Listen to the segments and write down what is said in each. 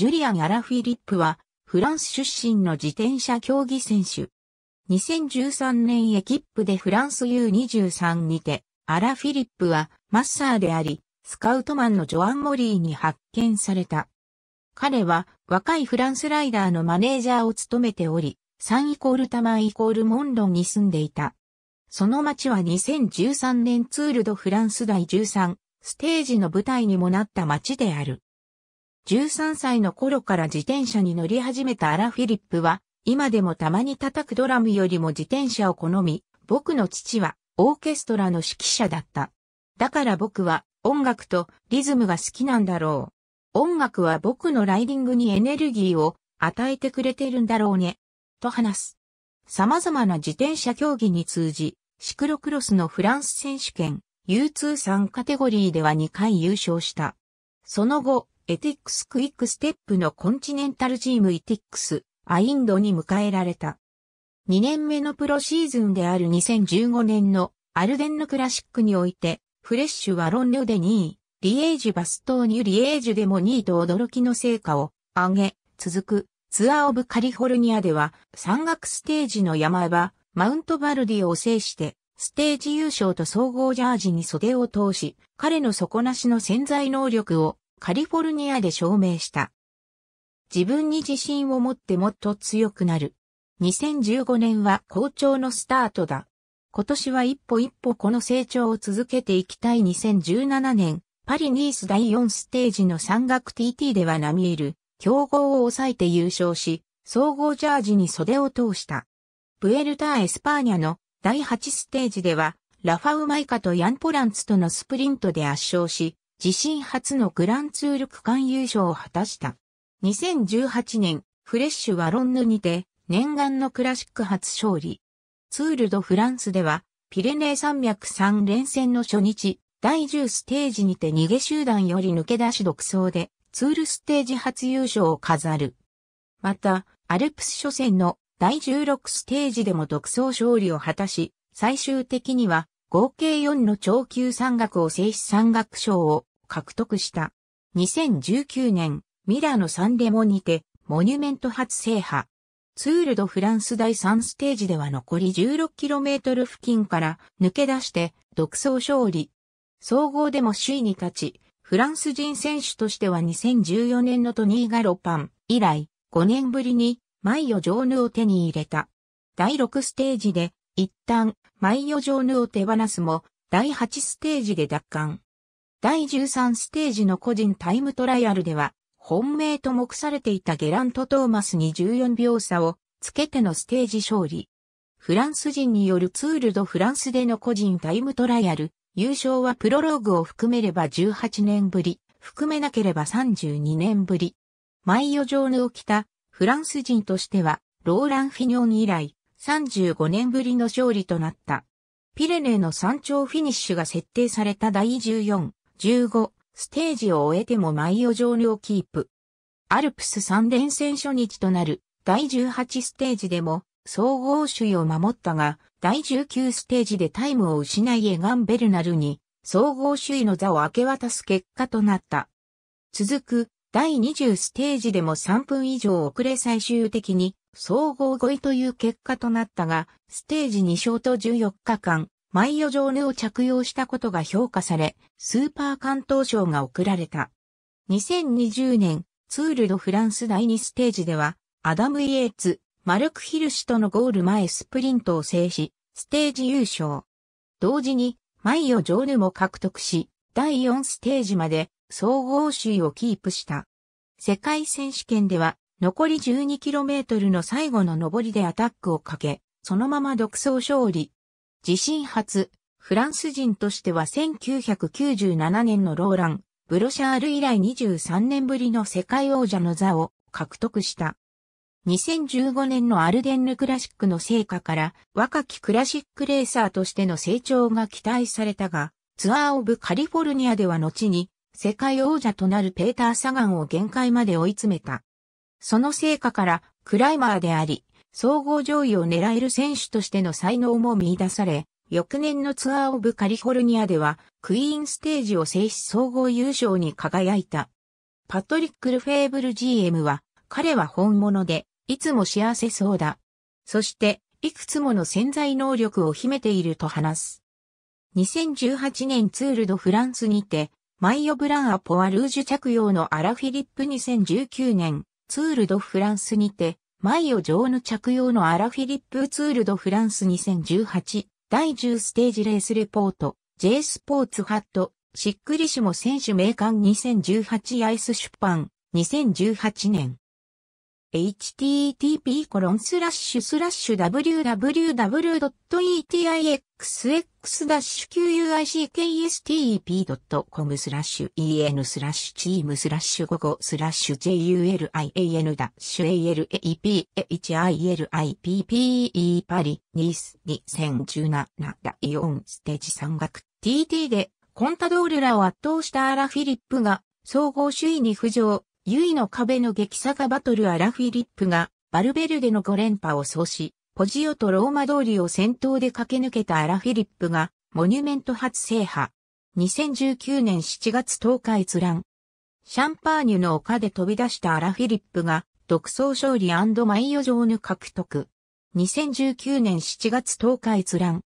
ジュリアン・アラフィリップは、フランス出身の自転車競技選手。2013年エキップでフランス U23 にて、アラフィリップはマッサーであり、スカウトマンのジョアン・モリーに発見された。彼は若いフランスライダーのマネージャーを務めており、3イコールタマイコールモンロンに住んでいた。その町は2013年ツールドフランス第13ステージの舞台にもなった町である。13歳の頃から自転車に乗り始めたアラ・フィリップは、今でもたまに叩くドラムよりも自転車を好み、僕の父はオーケストラの指揮者だった。だから僕は音楽とリズムが好きなんだろう。音楽は僕のライディングにエネルギーを与えてくれてるんだろうね。と話す。様々な自転車競技に通じ、シクロクロスのフランス選手権 U23 カテゴリーでは2回優勝した。その後、エティックスクイックステップのコンチネンタルチームイティックス、アインドに迎えられた。2年目のプロシーズンである2015年のアルデンヌクラシックにおいて、フレッシュはロン領で2位、リエージュバストーニュリエージュでも2位と驚きの成果を上げ、続くツアーオブカリフォルニアでは山岳ステージの山場、マウントバルディを制して、ステージ優勝と総合ジャージに袖を通し、彼の底なしの潜在能力をカリフォルニアで証明した。自分に自信を持ってもっと強くなる。2015年は好調のスタートだ。今年は一歩一歩この成長を続けていきたい2017年、パリニース第4ステージの山岳 TT では並みいる、競合を抑えて優勝し、総合ジャージに袖を通した。ブエルター・エスパーニャの第8ステージでは、ラファウマイカとヤン・ポランツとのスプリントで圧勝し、自身初のグランツール区間優勝を果たした。2018年、フレッシュワロンヌにて、念願のクラシック初勝利。ツールドフランスでは、ピレネー山脈3連戦の初日、第10ステージにて逃げ集団より抜け出し独走で、ツールステージ初優勝を飾る。また、アルプス初戦の第16ステージでも独走勝利を果たし、最終的には合計4の超級山岳を制止山岳賞を獲得した。2019年、ミラノ・サンレモにて、モニュメント初制覇。ツール・ド・フランス第3ステージでは残り 16km 付近から抜け出して、独走勝利。総合でも首位に立ち、フランス人選手としては2014年のトニー・ガロパン以来、5年ぶりにマイヨ・ジョーヌを手に入れた。第6ステージで、一旦マイヨ・ジョーヌを手放すも、第8ステージで奪還。第13ステージの個人タイムトライアルでは、本命と目されていたゲラント・トーマスに14秒差をつけてのステージ勝利。フランス人によるツール・ド・フランスでの個人タイムトライアル、優勝はプロローグを含めれば18年ぶり、含めなければ32年ぶり。マイヨジョーヌを着たフランス人としては、ローラン・フィニョン以来、35年ぶりの勝利となった。ピレネーの山頂フィニッシュが設定された第14 15、ステージを終えてもマを上量キープ。アルプス3連戦初日となる第18ステージでも総合首位を守ったが、第19ステージでタイムを失いエガンベルナルに総合首位の座を明け渡す結果となった。続く第20ステージでも3分以上遅れ最終的に総合5位という結果となったが、ステージ2勝と14日間マイヨジョーヌを着用したことが評価され、スーパー関東賞が贈られた。2020年、ツール・ド・フランス第2ステージでは、アダム・イエーツ、マルク・ヒルシとのゴール前スプリントを制し、ステージ優勝。同時に、マイヨ・ジョーヌも獲得し、第4ステージまで総合首位をキープした。世界選手権では、残り 12km の最後の上りでアタックをかけ、そのまま独走勝利。自身初、フランス人としては1997年のローラン、ブロシャール以来23年ぶりの世界王者の座を獲得した。2015年のアルデンヌクラシックの成果から若きクラシックレーサーとしての成長が期待されたが、ツアーオブカリフォルニアでは後に世界王者となるペーター・サガンを限界まで追い詰めた。その成果からクライマーであり、総合上位を狙える選手としての才能も見出され、翌年のツアーオブカリフォルニアでは、クイーンステージを制し総合優勝に輝いた。パトリック・ルフェーブル GM は、彼は本物で、いつも幸せそうだ。そして、いくつもの潜在能力を秘めていると話す。2018年ツールドフランスにて、マイオブランアポワ・ルージュ着用のアラフィリップ2019年ツールドフランスにて、マイオ・ジョーヌ着用のアラフィリップ・ツール・ド・フランス2018第10ステージレースレポート J スポーツハットしっくりしも選手名鑑2018アイス出版2018年 http://www.etixx コロンススララッッシシュュ x q u i c k s t e p c o m スラッシュ en スラッシュチームスラッシュ午後スラッシュ julian ダッシュ a l e p h i l i p p e パリニース2017第4ステージ山岳 TT でコンタドールらを圧倒したアラフィリップが総合首位に浮上、優位の壁の激坂バトルアラフィリップがバルベルデの5連覇を阻止。ポジオとローマ通りを先頭で駆け抜けたアラフィリップが、モニュメント初制覇。2019年7月10日閲覧。シャンパーニュの丘で飛び出したアラフィリップが、独走勝利マイヨジョーヌ獲得。2019年7月10日閲覧。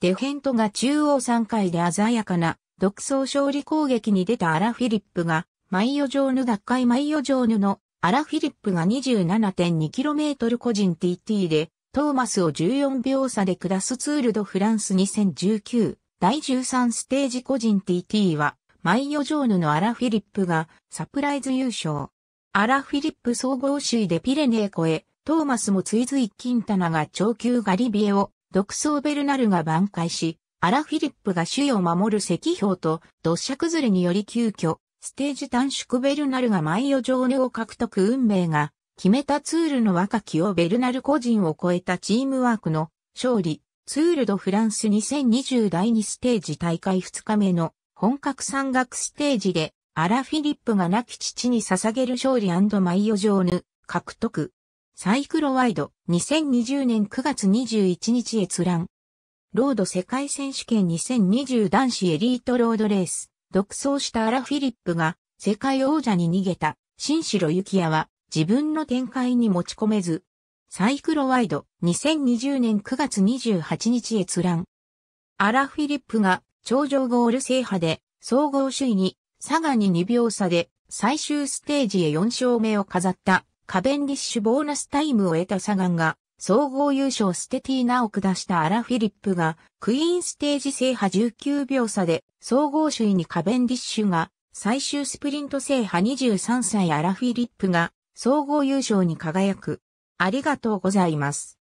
デフェントが中央3回で鮮やかな、独走勝利攻撃に出たアラフィリップが、マイヨジョーヌ奪回マイヨジョーヌのアラ・フィリップが 27.2km 個人 TT で、トーマスを14秒差で下すツールドフランス2019第13ステージ個人 TT は、マイヨジョーヌのアラ・フィリップがサプライズ優勝。アラ・フィリップ総合首位でピレネー越え、トーマスも追随キンタナが長級ガリビエを、独走ベルナルが挽回し、アラ・フィリップが首位を守る石標と土砂崩れにより急遽ステージ短縮ベルナルがマイオジョーヌを獲得運命が決めたツールの若きをベルナル個人を超えたチームワークの勝利ツールドフランス2020第2ステージ大会2日目の本格山岳ステージでアラフィリップが亡き父に捧げる勝利マイオジョーヌ獲得サイクロワイド2020年9月21日閲覧ロード世界選手権2020男子エリートロードレース独走したアラ・フィリップが世界王者に逃げた新城幸也は自分の展開に持ち込めず、サイクロワイド2020年9月28日閲覧。アラ・フィリップが頂上ゴール制覇で総合首位に佐賀に2秒差で最終ステージへ4勝目を飾ったカベンディッシュボーナスタイムを得たサガンが総合優勝ステティーナを下したアラ・フィリップが、クイーンステージ制覇19秒差で、総合首位にカベンディッシュが、最終スプリント制覇23歳アラ・フィリップが、総合優勝に輝く。ありがとうございます。